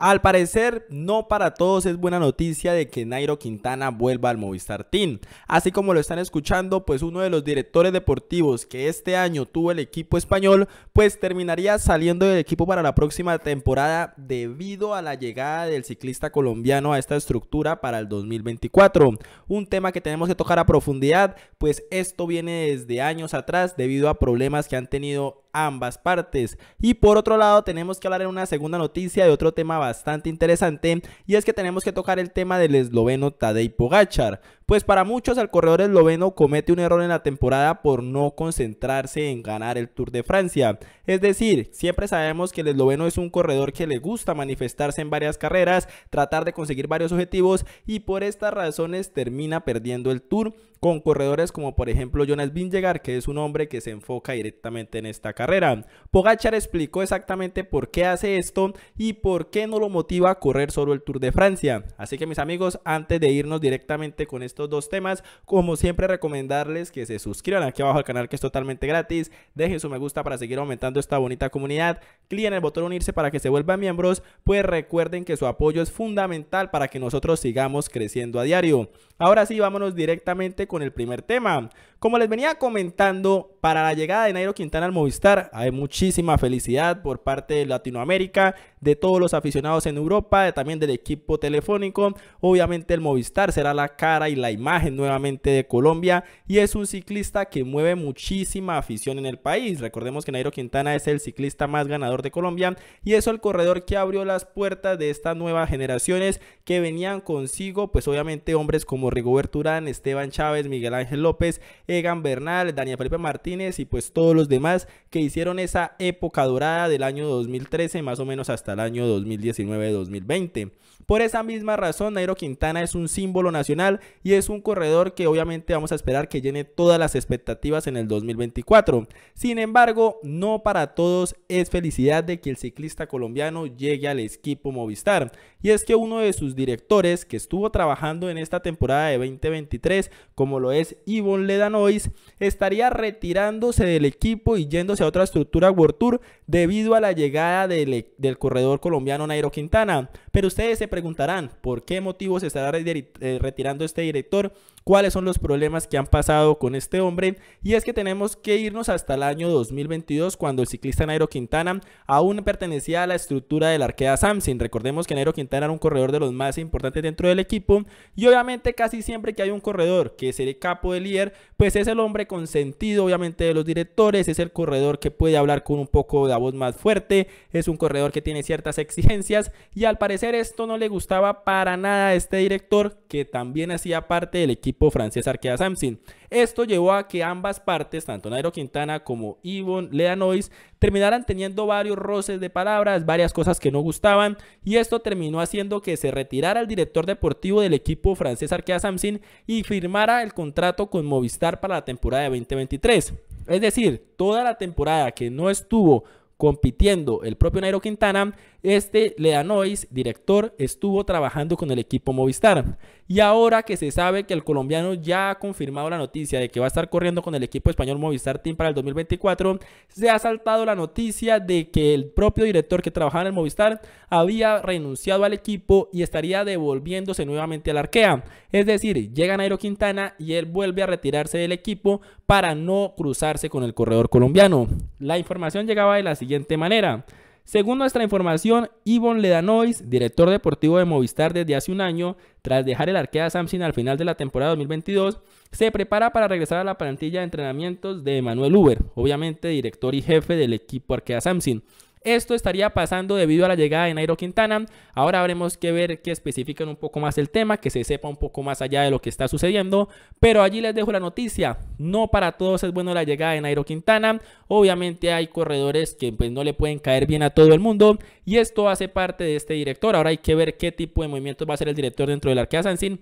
Al parecer, no para todos es buena noticia de que Nairo Quintana vuelva al Movistar Team. Así como lo están escuchando, pues uno de los directores deportivos que este año tuvo el equipo español, pues terminaría saliendo del equipo para la próxima temporada debido a la llegada del ciclista colombiano a esta estructura para el 2024. Un tema que tenemos que tocar a profundidad, pues esto viene desde años atrás debido a problemas que han tenido ambas partes. Y por otro lado, tenemos que hablar en una segunda noticia de otro tema bastante interesante y es que tenemos que tocar el tema del esloveno Tadej Pogacar. Pues para muchos el corredor esloveno comete un error en la temporada por no concentrarse en ganar el Tour de Francia. Es decir, siempre sabemos que el esloveno es un corredor que le gusta manifestarse en varias carreras, tratar de conseguir varios objetivos y por estas razones termina perdiendo el Tour con corredores como por ejemplo Jonas Vingegaard, que es un hombre que se enfoca directamente en esta carrera. Pogachar explicó exactamente por qué hace esto y por qué no lo motiva a correr solo el Tour de Francia. Así que mis amigos, antes de irnos directamente con esto dos temas. Como siempre, recomendarles que se suscriban aquí abajo al canal que es totalmente gratis. Dejen su me gusta para seguir aumentando esta bonita comunidad. cliquen en el botón unirse para que se vuelvan miembros. Pues recuerden que su apoyo es fundamental para que nosotros sigamos creciendo a diario. Ahora sí, vámonos directamente con el primer tema. Como les venía comentando, para la llegada de Nairo Quintana al Movistar hay muchísima felicidad por parte de Latinoamérica, de todos los aficionados en Europa, también del equipo telefónico. Obviamente el Movistar será la cara y la imagen nuevamente de Colombia y es un ciclista que mueve muchísima afición en el país. Recordemos que Nairo Quintana es el ciclista más ganador de Colombia y es el corredor que abrió las puertas de estas nuevas generaciones que venían consigo, pues obviamente hombres como Rigoberto Urán, Esteban Chávez, Miguel Ángel López, Egan Bernal, Daniel Felipe Martínez y pues todos los demás que hicieron esa época dorada del año 2013 más o menos hasta el año 2019-2020. Por esa misma razón, Nairo Quintana es un símbolo nacional y es un corredor que obviamente vamos a esperar que llene todas las expectativas en el 2024. Sin embargo, no para todos es felicidad de que el ciclista colombiano llegue al equipo Movistar. Y es que uno de sus directores que estuvo trabajando en esta temporada de 2023, como lo es Yvon Ledanois, estaría retirándose del equipo y yéndose a otra estructura World Tour debido a la llegada del, e, del corredor colombiano Nairo Quintana. Pero ustedes se preguntarán por qué motivo se estará eh, retirando este director cuáles son los problemas que han pasado con este hombre y es que tenemos que irnos hasta el año 2022 cuando el ciclista Nairo Quintana aún pertenecía a la estructura la Arkea Samsung. Recordemos que Nairo Quintana era un corredor de los más importantes dentro del equipo y obviamente casi siempre que hay un corredor que es el capo del líder, pues es el hombre consentido obviamente de los directores, es el corredor que puede hablar con un poco de voz más fuerte, es un corredor que tiene ciertas exigencias y al parecer esto no le gustaba para nada a este director que también hacía parte del equipo francés Arkea Samsin. Esto llevó a que ambas partes, tanto Nairo Quintana como Yvonne Leanois, terminaran teniendo varios roces de palabras, varias cosas que no gustaban, y esto terminó haciendo que se retirara el director deportivo del equipo francés Arquea Samsin y firmara el contrato con Movistar para la temporada de 2023. Es decir, toda la temporada que no estuvo compitiendo el propio Nairo Quintana, este Leanois, director, estuvo trabajando con el equipo Movistar. Y ahora que se sabe que el colombiano ya ha confirmado la noticia de que va a estar corriendo con el equipo español Movistar Team para el 2024, se ha saltado la noticia de que el propio director que trabajaba en el Movistar había renunciado al equipo y estaría devolviéndose nuevamente al Arkea. Es decir, llega Nairo Quintana y él vuelve a retirarse del equipo para no cruzarse con el corredor colombiano. La información llegaba de la siguiente manera. Según nuestra información, Yvon Ledanois, director deportivo de Movistar desde hace un año, tras dejar el arquea Samsung al final de la temporada 2022, se prepara para regresar a la plantilla de entrenamientos de Manuel Uber, obviamente director y jefe del equipo Arquea Samsung. Esto estaría pasando debido a la llegada de Nairo Quintana. Ahora habremos que ver que especifican un poco más el tema, que se sepa un poco más allá de lo que está sucediendo. Pero allí les dejo la noticia. No para todos es bueno la llegada de Nairo Quintana. Obviamente hay corredores que pues, no le pueden caer bien a todo el mundo. Y esto hace parte de este director. Ahora hay que ver qué tipo de movimientos va a hacer el director dentro del Arkea Sansin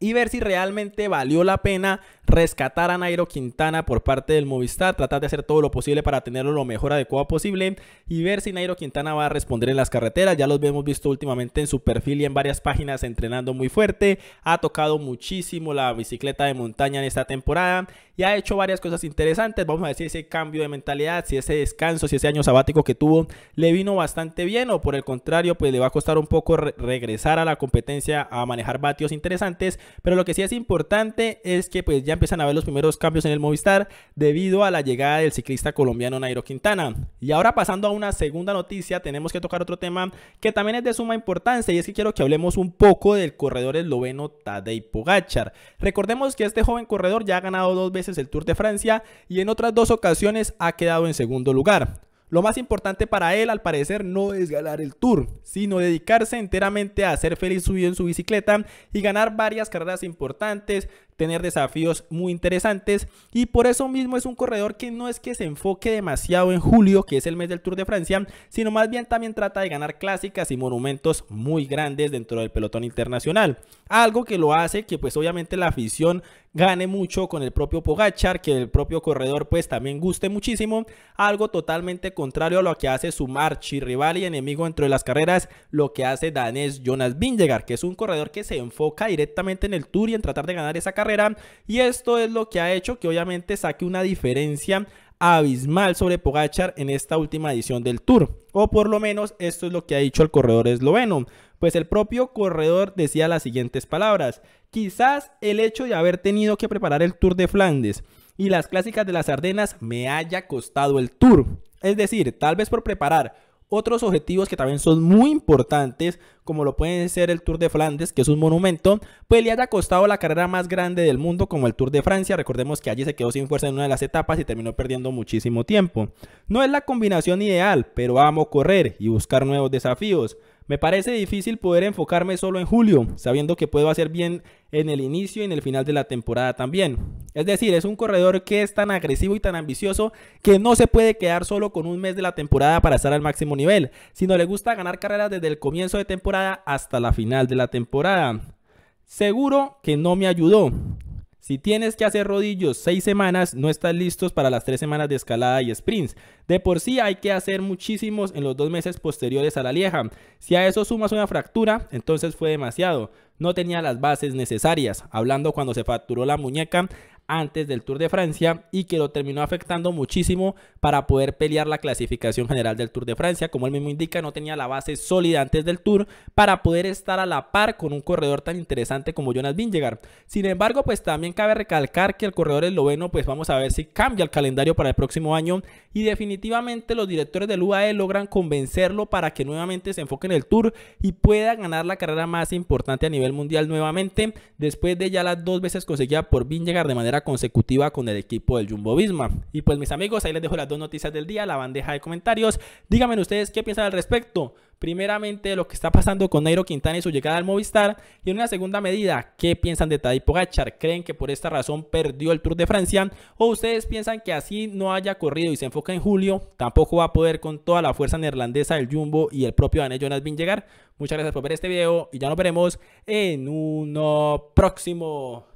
y ver si realmente valió la pena rescatar a Nairo Quintana por parte del Movistar, tratar de hacer todo lo posible para tenerlo lo mejor adecuado posible y ver si Nairo Quintana va a responder en las carreteras. Ya los hemos visto últimamente en su perfil y en varias páginas entrenando muy fuerte. Ha tocado muchísimo la bicicleta de montaña en esta temporada y ha hecho varias cosas interesantes. Vamos a decir ese cambio de mentalidad, si ese descanso, si ese año sabático que tuvo le vino bastante bien o por el contrario, pues le va a costar un poco regresar a la competencia a manejar vatios interesantes pero lo que sí es importante es que pues ya empiezan a ver los primeros cambios en el Movistar debido a la llegada del ciclista colombiano Nairo Quintana. Y ahora pasando a una segunda noticia, tenemos que tocar otro tema que también es de suma importancia y es que quiero que hablemos un poco del corredor esloveno Tadej Pogachar. Recordemos que este joven corredor ya ha ganado dos veces el Tour de Francia y en otras dos ocasiones ha quedado en segundo lugar. Lo más importante para él, al parecer, no es ganar el Tour, sino dedicarse enteramente a hacer feliz su en su bicicleta y ganar varias carreras importantes tener desafíos muy interesantes y por eso mismo es un corredor que no es que se enfoque demasiado en julio, que es el mes del Tour de Francia, sino más bien también trata de ganar clásicas y monumentos muy grandes dentro del pelotón internacional. Algo que lo hace que pues obviamente la afición gane mucho con el propio Pogachar, que el propio corredor pues también guste muchísimo, algo totalmente contrario a lo que hace su marchi, rival y enemigo dentro de las carreras, lo que hace danés Jonas Vingegaard, que es un corredor que se enfoca directamente en el Tour y en tratar de ganar esa carrera y esto es lo que ha hecho que obviamente saque una diferencia abismal sobre Pogachar en esta última edición del Tour. O por lo menos esto es lo que ha dicho el corredor esloveno. Pues el propio corredor decía las siguientes palabras. Quizás el hecho de haber tenido que preparar el Tour de Flandes y las clásicas de las Ardenas me haya costado el Tour. Es decir, tal vez por preparar otros objetivos que también son muy importantes, como lo pueden ser el Tour de Flandes, que es un monumento, pues le haya costado la carrera más grande del mundo, como el Tour de Francia. Recordemos que allí se quedó sin fuerza en una de las etapas y terminó perdiendo muchísimo tiempo. No es la combinación ideal, pero amo correr y buscar nuevos desafíos. Me parece difícil poder enfocarme solo en julio, sabiendo que puedo hacer bien en el inicio y en el final de la temporada también. Es decir, es un corredor que es tan agresivo y tan ambicioso que no se puede quedar solo con un mes de la temporada para estar al máximo nivel, sino le gusta ganar carreras desde el comienzo de temporada hasta la final de la temporada. Seguro que no me ayudó, si tienes que hacer rodillos 6 semanas, no estás listos para las 3 semanas de escalada y sprints. De por sí hay que hacer muchísimos en los dos meses posteriores a la lieja. Si a eso sumas una fractura, entonces fue demasiado. No tenía las bases necesarias. Hablando cuando se fracturó la muñeca, antes del Tour de Francia y que lo terminó afectando muchísimo para poder pelear la clasificación general del Tour de Francia. Como él mismo indica, no tenía la base sólida antes del Tour para poder estar a la par con un corredor tan interesante como Jonas Vingegaard. Sin embargo, pues también cabe recalcar que el corredor esloveno, pues vamos a ver si cambia el calendario para el próximo año y definitivamente los directores del UAE logran convencerlo para que nuevamente se enfoque en el Tour y pueda ganar la carrera más importante a nivel mundial nuevamente después de ya las dos veces conseguida por Vingegaard de manera consecutiva con el equipo del Jumbo Visma. Y pues mis amigos, ahí les dejo las dos noticias del día, la bandeja de comentarios. Díganme ustedes qué piensan al respecto. Primeramente, lo que está pasando con Nairo Quintana y su llegada al Movistar. Y en una segunda medida, ¿qué piensan de Tadej Gachar, ¿Creen que por esta razón perdió el Tour de Francia? ¿O ustedes piensan que así no haya corrido y se enfoca en julio? Tampoco va a poder con toda la fuerza neerlandesa del Jumbo y el propio Daniel Jonas llegar, Muchas gracias por ver este video y ya nos veremos en uno próximo.